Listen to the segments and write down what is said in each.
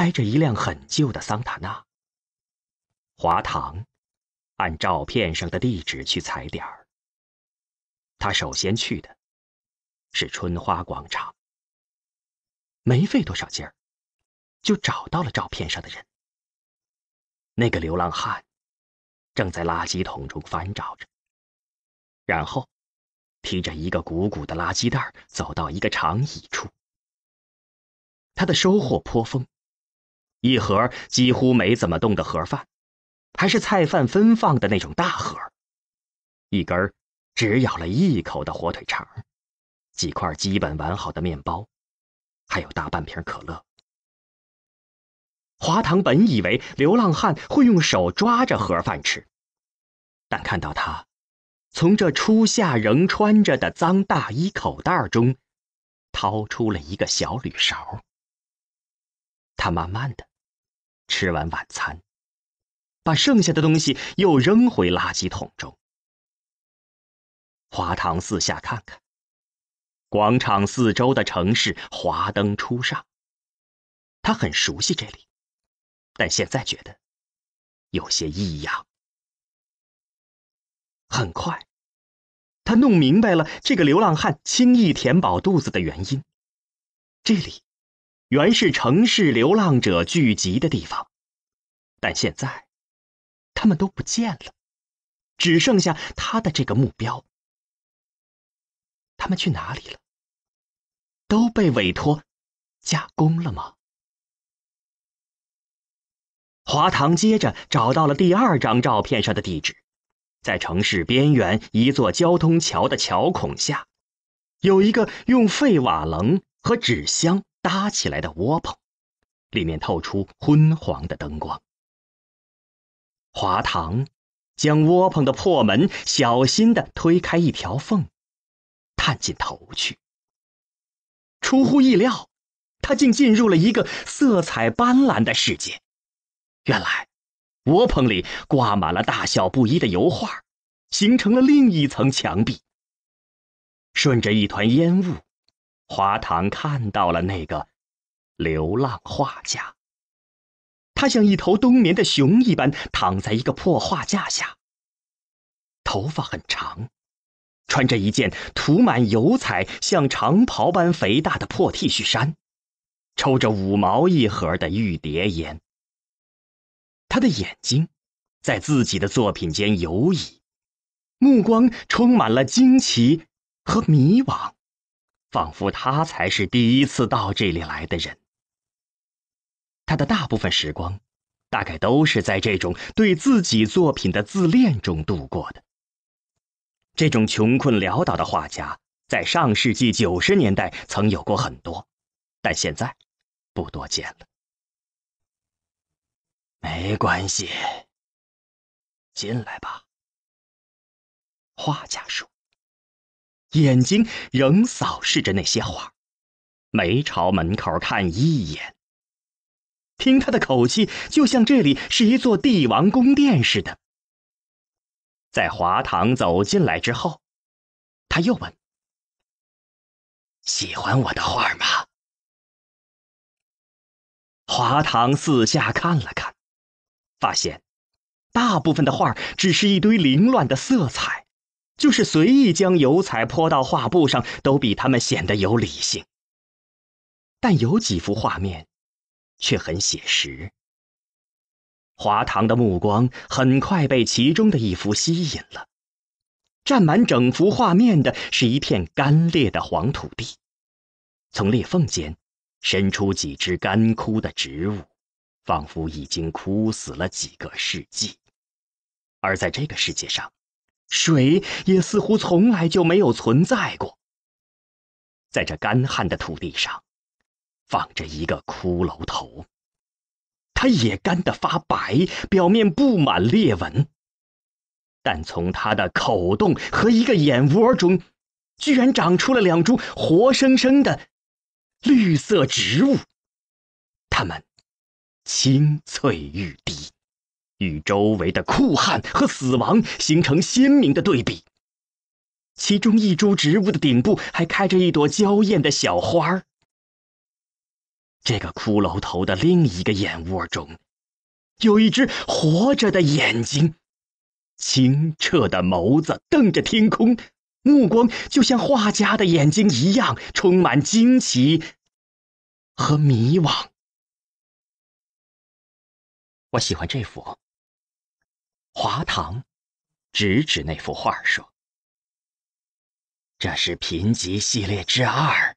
开着一辆很旧的桑塔纳，华堂按照片上的地址去踩点儿。他首先去的是春花广场，没费多少劲儿，就找到了照片上的人。那个流浪汉正在垃圾桶中翻找着，然后提着一个鼓鼓的垃圾袋走到一个长椅处，他的收获颇丰。一盒几乎没怎么动的盒饭，还是菜饭分放的那种大盒，一根只咬了一口的火腿肠，几块基本完好的面包，还有大半瓶可乐。华堂本以为流浪汉会用手抓着盒饭吃，但看到他从这初夏仍穿着的脏大衣口袋中掏出了一个小铝勺，他慢慢的。吃完晚餐，把剩下的东西又扔回垃圾桶中。华堂四下看看，广场四周的城市华灯初上。他很熟悉这里，但现在觉得有些异样。很快，他弄明白了这个流浪汉轻易填饱肚子的原因：这里。原是城市流浪者聚集的地方，但现在，他们都不见了，只剩下他的这个目标。他们去哪里了？都被委托加工了吗？华堂接着找到了第二张照片上的地址，在城市边缘一座交通桥的桥孔下，有一个用废瓦楞和纸箱。搭起来的窝棚，里面透出昏黄的灯光。华堂将窝棚的破门小心的推开一条缝，探进头去。出乎意料，他竟进入了一个色彩斑斓的世界。原来，窝棚里挂满了大小不一的油画，形成了另一层墙壁。顺着一团烟雾。华堂看到了那个流浪画家，他像一头冬眠的熊一般躺在一个破画架下，头发很长，穿着一件涂满油彩、像长袍般肥大的破 T 恤衫，抽着五毛一盒的玉蝶烟。他的眼睛在自己的作品间游移，目光充满了惊奇和迷惘。仿佛他才是第一次到这里来的人。他的大部分时光，大概都是在这种对自己作品的自恋中度过的。这种穷困潦倒的画家，在上世纪九十年代曾有过很多，但现在不多见了。没关系，进来吧，画家说。眼睛仍扫视着那些画，没朝门口看一眼。听他的口气，就像这里是一座帝王宫殿似的。在华堂走进来之后，他又问：“喜欢我的画吗？”华堂四下看了看，发现大部分的画只是一堆凌乱的色彩。就是随意将油彩泼到画布上，都比他们显得有理性。但有几幅画面，却很写实。华堂的目光很快被其中的一幅吸引了。占满整幅画面的是一片干裂的黄土地，从裂缝间伸出几枝干枯的植物，仿佛已经枯死了几个世纪。而在这个世界上，水也似乎从来就没有存在过，在这干旱的土地上，放着一个骷髅头，它也干得发白，表面布满裂纹。但从它的口洞和一个眼窝中，居然长出了两株活生生的绿色植物，它们青翠欲滴。与周围的酷旱和死亡形成鲜明的对比。其中一株植物的顶部还开着一朵娇艳的小花儿。这个骷髅头的另一个眼窝中，有一只活着的眼睛，清澈的眸子瞪着天空，目光就像画家的眼睛一样，充满惊奇和迷惘。我喜欢这幅。华堂指指那幅画说：“这是贫瘠系列之二，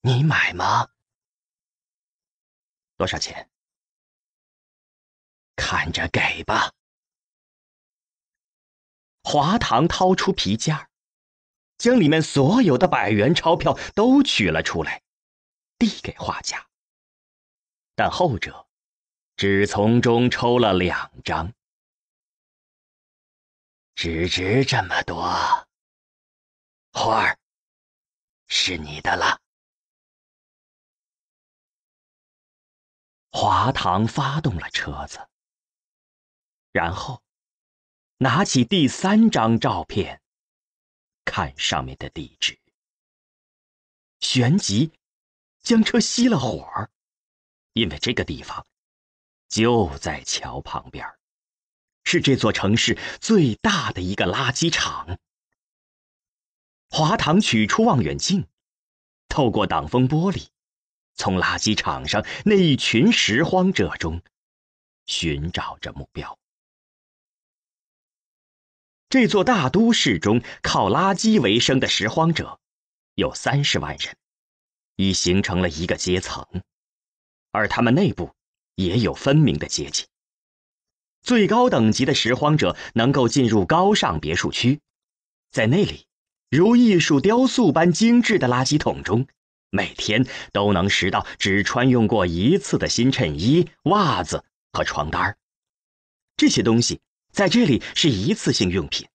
你买吗？多少钱？看着给吧。”华堂掏出皮夹，将里面所有的百元钞票都取了出来，递给画家，但后者只从中抽了两张。只值这么多，花儿是你的了。华堂发动了车子，然后拿起第三张照片，看上面的地址，旋即将车熄了火儿，因为这个地方就在桥旁边儿。是这座城市最大的一个垃圾场。华堂取出望远镜，透过挡风玻璃，从垃圾场上那一群拾荒者中寻找着目标。这座大都市中靠垃圾为生的拾荒者有三十万人，已形成了一个阶层，而他们内部也有分明的阶级。最高等级的拾荒者能够进入高尚别墅区，在那里，如艺术雕塑般精致的垃圾桶中，每天都能拾到只穿用过一次的新衬衣、袜子和床单这些东西在这里是一次性用品。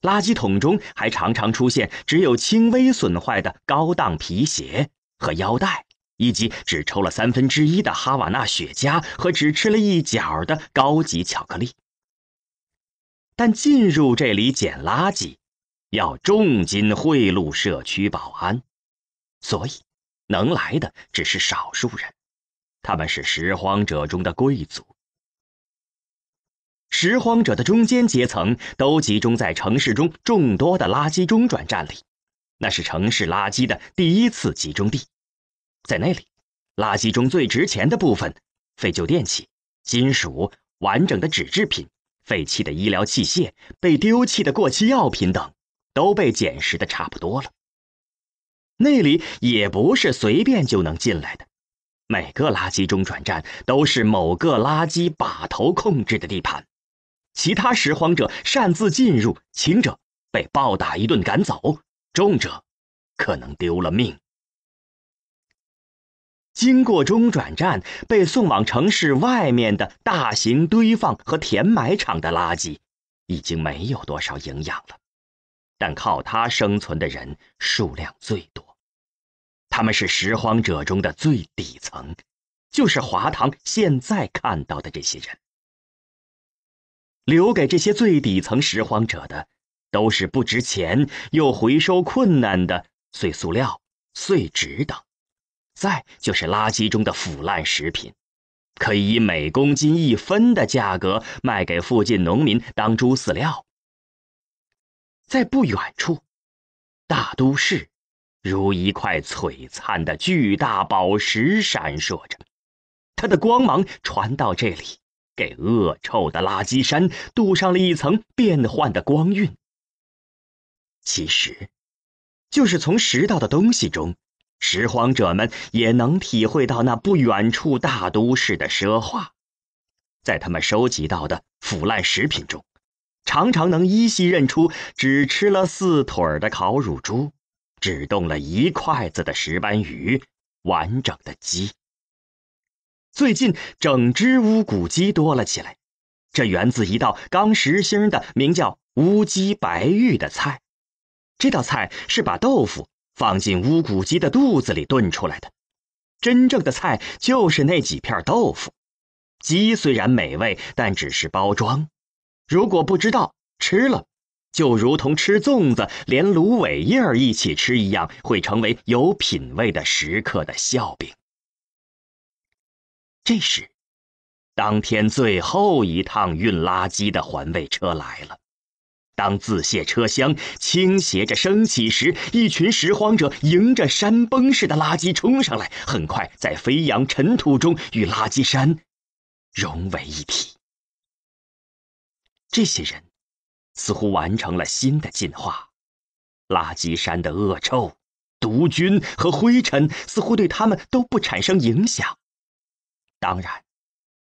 垃圾桶中还常常出现只有轻微损坏的高档皮鞋和腰带。以及只抽了三分之一的哈瓦那雪茄和只吃了一角的高级巧克力。但进入这里捡垃圾，要重金贿赂社区保安，所以能来的只是少数人，他们是拾荒者中的贵族。拾荒者的中间阶层都集中在城市中众多的垃圾中转站里，那是城市垃圾的第一次集中地。在那里，垃圾中最值钱的部分——废旧电器、金属、完整的纸制品、废弃的医疗器械、被丢弃的过期药品等，都被捡拾的差不多了。那里也不是随便就能进来的，每个垃圾中转站都是某个垃圾把头控制的地盘，其他拾荒者擅自进入，轻者被暴打一顿赶走，重者可能丢了命。经过中转站，被送往城市外面的大型堆放和填埋场的垃圾，已经没有多少营养了。但靠它生存的人数量最多，他们是拾荒者中的最底层，就是华堂现在看到的这些人。留给这些最底层拾荒者的，都是不值钱又回收困难的碎塑料、碎纸等。再就是垃圾中的腐烂食品，可以以每公斤一分的价格卖给附近农民当猪饲料。在不远处，大都市如一块璀璨的巨大宝石闪烁着，它的光芒传到这里，给恶臭的垃圾山镀上了一层变幻的光晕。其实，就是从拾到的东西中。拾荒者们也能体会到那不远处大都市的奢华，在他们收集到的腐烂食品中，常常能依稀认出只吃了四腿的烤乳猪，只动了一筷子的石斑鱼，完整的鸡。最近整只乌骨鸡多了起来，这源自一道刚实兴的名叫“乌鸡白玉”的菜，这道菜是把豆腐。放进乌骨鸡的肚子里炖出来的，真正的菜就是那几片豆腐。鸡虽然美味，但只是包装。如果不知道吃了，就如同吃粽子连芦苇叶儿一起吃一样，会成为有品位的食客的笑柄。这时，当天最后一趟运垃圾的环卫车来了。当自卸车厢倾斜着升起时，一群拾荒者迎着山崩似的垃圾冲上来，很快在飞扬尘土中与垃圾山融为一体。这些人似乎完成了新的进化，垃圾山的恶臭、毒菌和灰尘似乎对他们都不产生影响。当然，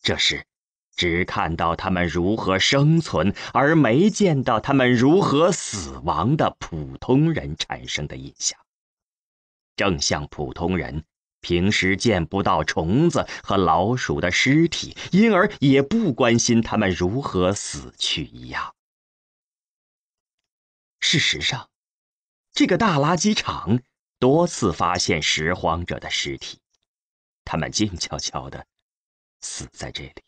这是。只看到他们如何生存，而没见到他们如何死亡的普通人产生的印象，正像普通人平时见不到虫子和老鼠的尸体，因而也不关心他们如何死去一样。事实上，这个大垃圾场多次发现拾荒者的尸体，他们静悄悄地死在这里。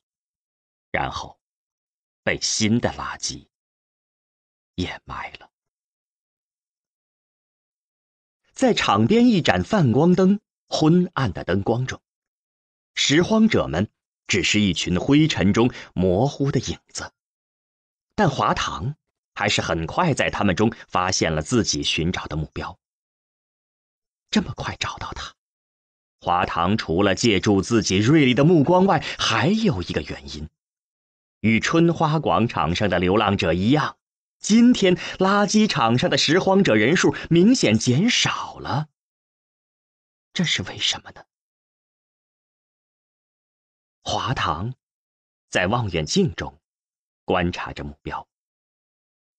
然后，被新的垃圾掩埋了。在场边一盏泛光灯昏暗的灯光中，拾荒者们只是一群灰尘中模糊的影子。但华堂还是很快在他们中发现了自己寻找的目标。这么快找到他，华堂除了借助自己锐利的目光外，还有一个原因。与春花广场上的流浪者一样，今天垃圾场上的拾荒者人数明显减少了。这是为什么呢？华堂在望远镜中观察着目标。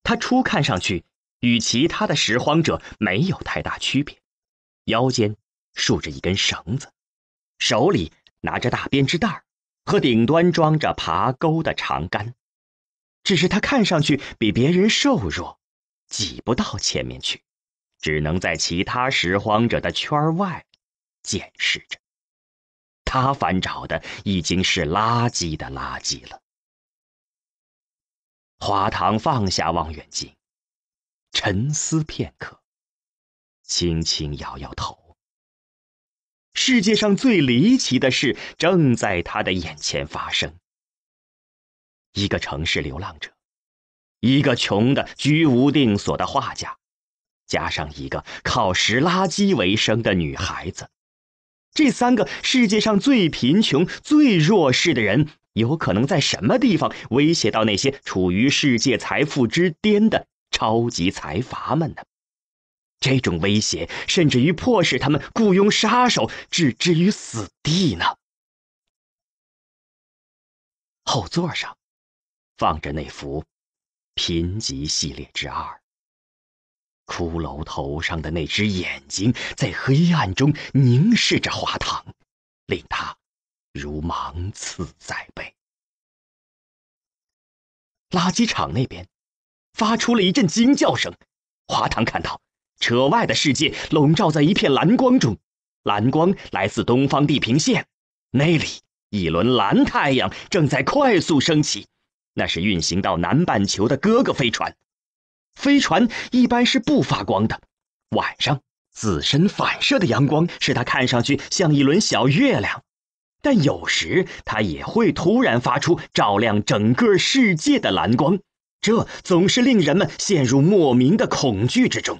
他初看上去与其他的拾荒者没有太大区别，腰间竖着一根绳子，手里拿着大编织袋儿。和顶端装着爬钩的长杆，只是他看上去比别人瘦弱，挤不到前面去，只能在其他拾荒者的圈外监视着。他翻找的已经是垃圾的垃圾了。华堂放下望远镜，沉思片刻，轻轻摇摇头。世界上最离奇的事正在他的眼前发生：一个城市流浪者，一个穷的居无定所的画家，加上一个靠拾垃圾为生的女孩子，这三个世界上最贫穷、最弱势的人，有可能在什么地方威胁到那些处于世界财富之巅的超级财阀们呢？这种威胁甚至于迫使他们雇佣杀手置之于死地呢。后座上放着那幅《贫瘠系列之二》，骷髅头上的那只眼睛在黑暗中凝视着华堂，令他如芒刺在背。垃圾场那边发出了一阵惊叫声，华堂看到。车外的世界笼罩在一片蓝光中，蓝光来自东方地平线，那里一轮蓝太阳正在快速升起，那是运行到南半球的哥哥飞船。飞船一般是不发光的，晚上自身反射的阳光使它看上去像一轮小月亮，但有时它也会突然发出照亮整个世界的蓝光，这总是令人们陷入莫名的恐惧之中。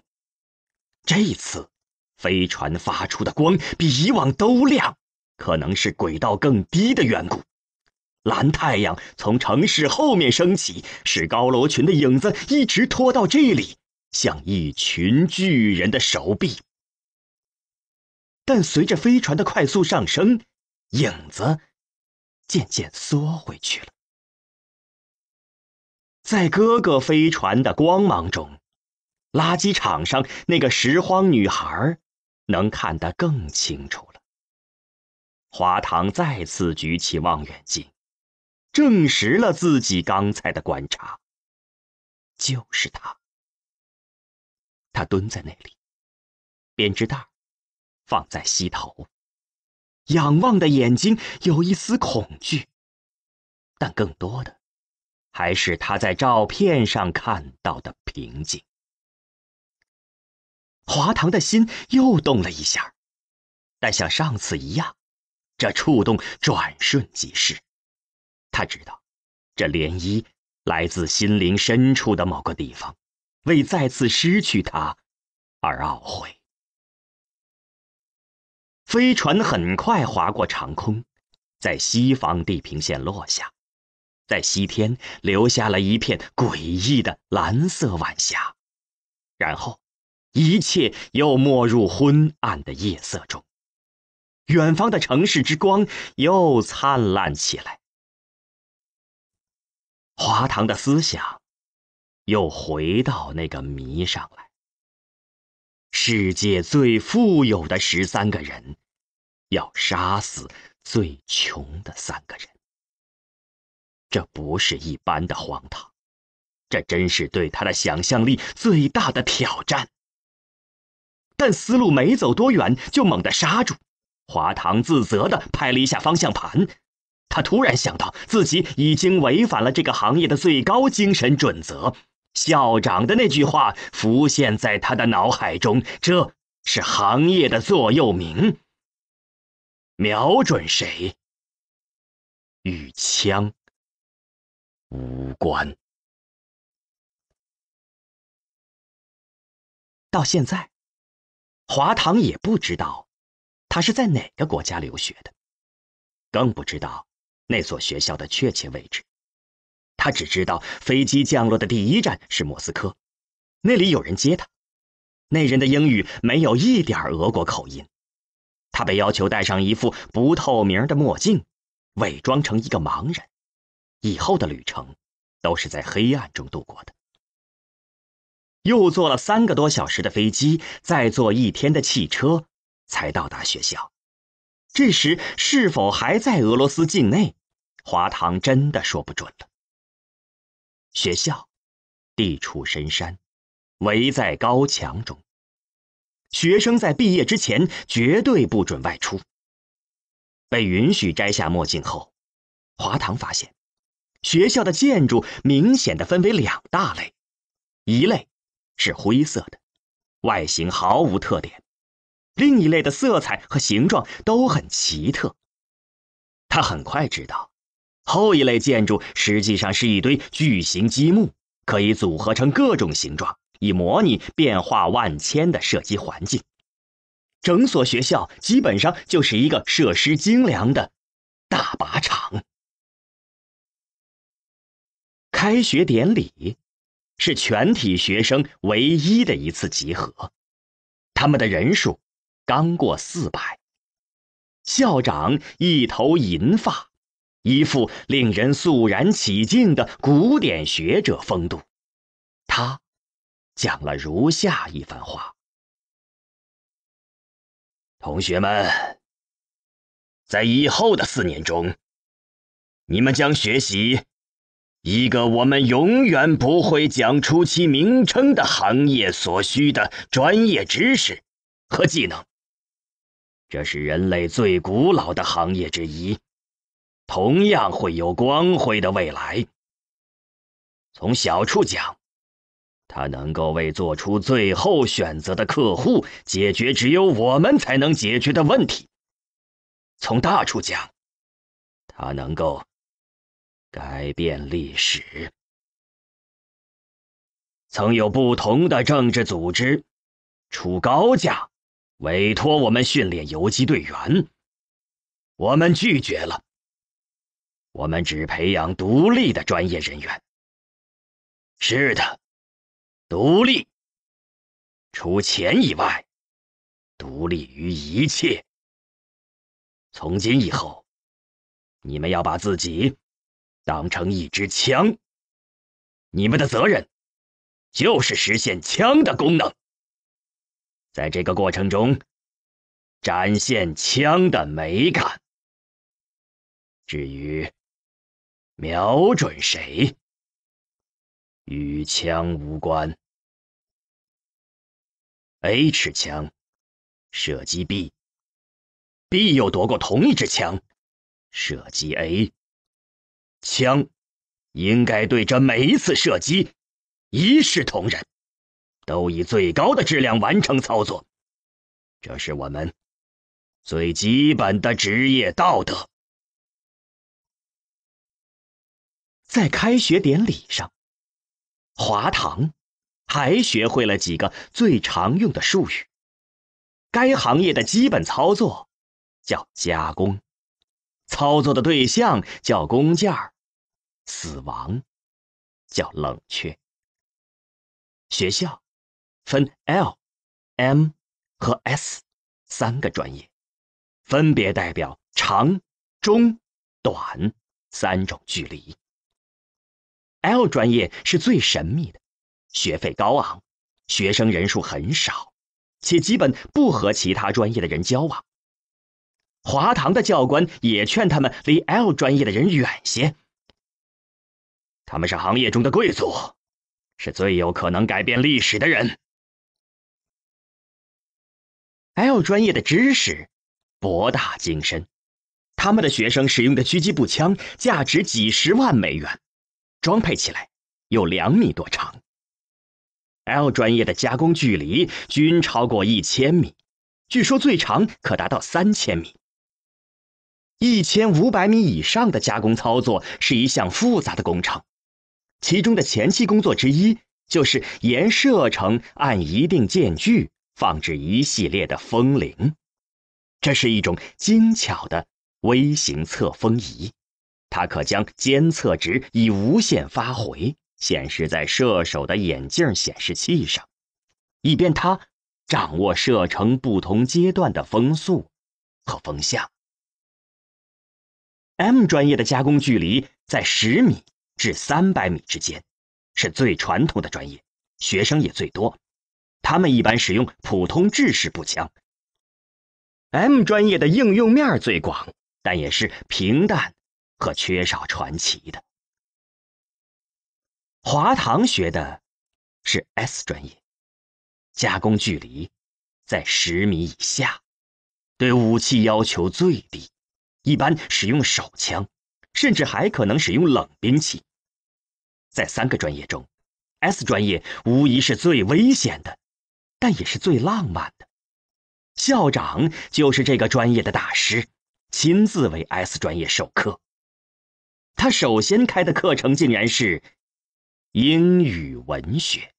这次，飞船发出的光比以往都亮，可能是轨道更低的缘故。蓝太阳从城市后面升起，使高楼群的影子一直拖到这里，像一群巨人的手臂。但随着飞船的快速上升，影子渐渐缩回去了。在哥哥飞船的光芒中。垃圾场上那个拾荒女孩，能看得更清楚了。华堂再次举起望远镜，证实了自己刚才的观察，就是她。她蹲在那里，编织袋放在膝头，仰望的眼睛有一丝恐惧，但更多的，还是她在照片上看到的平静。华堂的心又动了一下，但像上次一样，这触动转瞬即逝。他知道，这涟漪来自心灵深处的某个地方，为再次失去他而懊悔。飞船很快划过长空，在西方地平线落下，在西天留下了一片诡异的蓝色晚霞，然后。一切又没入昏暗的夜色中，远方的城市之光又灿烂起来。华堂的思想又回到那个谜上来：世界最富有的十三个人要杀死最穷的三个人，这不是一般的荒唐，这真是对他的想象力最大的挑战。但思路没走多远，就猛地刹住。华堂自责地拍了一下方向盘。他突然想到，自己已经违反了这个行业的最高精神准则。校长的那句话浮现在他的脑海中：这是行业的座右铭。瞄准谁，与枪无关。到现在。华堂也不知道，他是在哪个国家留学的，更不知道那所学校的确切位置。他只知道飞机降落的第一站是莫斯科，那里有人接他。那人的英语没有一点俄国口音。他被要求戴上一副不透明的墨镜，伪装成一个盲人。以后的旅程都是在黑暗中度过的。又坐了三个多小时的飞机，再坐一天的汽车，才到达学校。这时是否还在俄罗斯境内，华堂真的说不准了。学校地处深山，围在高墙中。学生在毕业之前绝对不准外出。被允许摘下墨镜后，华堂发现学校的建筑明显的分为两大类，一类。是灰色的，外形毫无特点。另一类的色彩和形状都很奇特。他很快知道，后一类建筑实际上是一堆巨型积木，可以组合成各种形状，以模拟变化万千的射击环境。整所学校基本上就是一个设施精良的大靶场。开学典礼。是全体学生唯一的一次集合，他们的人数刚过四百。校长一头银发，一副令人肃然起敬的古典学者风度，他讲了如下一番话：同学们，在以后的四年中，你们将学习。一个我们永远不会讲出其名称的行业所需的专业知识和技能，这是人类最古老的行业之一，同样会有光辉的未来。从小处讲，它能够为做出最后选择的客户解决只有我们才能解决的问题；从大处讲，它能够。改变历史。曾有不同的政治组织出高价委托我们训练游击队员，我们拒绝了。我们只培养独立的专业人员。是的，独立。除钱以外，独立于一切。从今以后，你们要把自己。当成一支枪，你们的责任就是实现枪的功能。在这个过程中，展现枪的美感。至于瞄准谁，与枪无关。A 持枪射击 B，B 又夺过同一支枪射击 A。枪，应该对这每一次射击一视同仁，都以最高的质量完成操作，这是我们最基本的职业道德。在开学典礼上，华堂还学会了几个最常用的术语。该行业的基本操作叫加工。操作的对象叫工件儿，死亡叫冷却。学校分 L、M 和 S 三个专业，分别代表长、中、短三种距离。L 专业是最神秘的，学费高昂，学生人数很少，且基本不和其他专业的人交往。华堂的教官也劝他们离 L 专业的人远些。他们是行业中的贵族，是最有可能改变历史的人。L 专业的知识博大精深，他们的学生使用的狙击步枪价值几十万美元，装配起来有两米多长。L 专业的加工距离均超过一千米，据说最长可达到三千米。一千五百米以上的加工操作是一项复杂的工程，其中的前期工作之一就是沿射程按一定间距放置一系列的风铃，这是一种精巧的微型测风仪，它可将监测值以无限发回，显示在射手的眼镜显示器上，以便他掌握射程不同阶段的风速和风向。M 专业的加工距离在十米至三百米之间，是最传统的专业，学生也最多。他们一般使用普通制式步枪。M 专业的应用面最广，但也是平淡和缺少传奇的。华堂学的是 S 专业，加工距离在十米以下，对武器要求最低。一般使用手枪，甚至还可能使用冷兵器。在三个专业中，S 专业无疑是最危险的，但也是最浪漫的。校长就是这个专业的大师，亲自为 S 专业授课。他首先开的课程竟然是英语文学。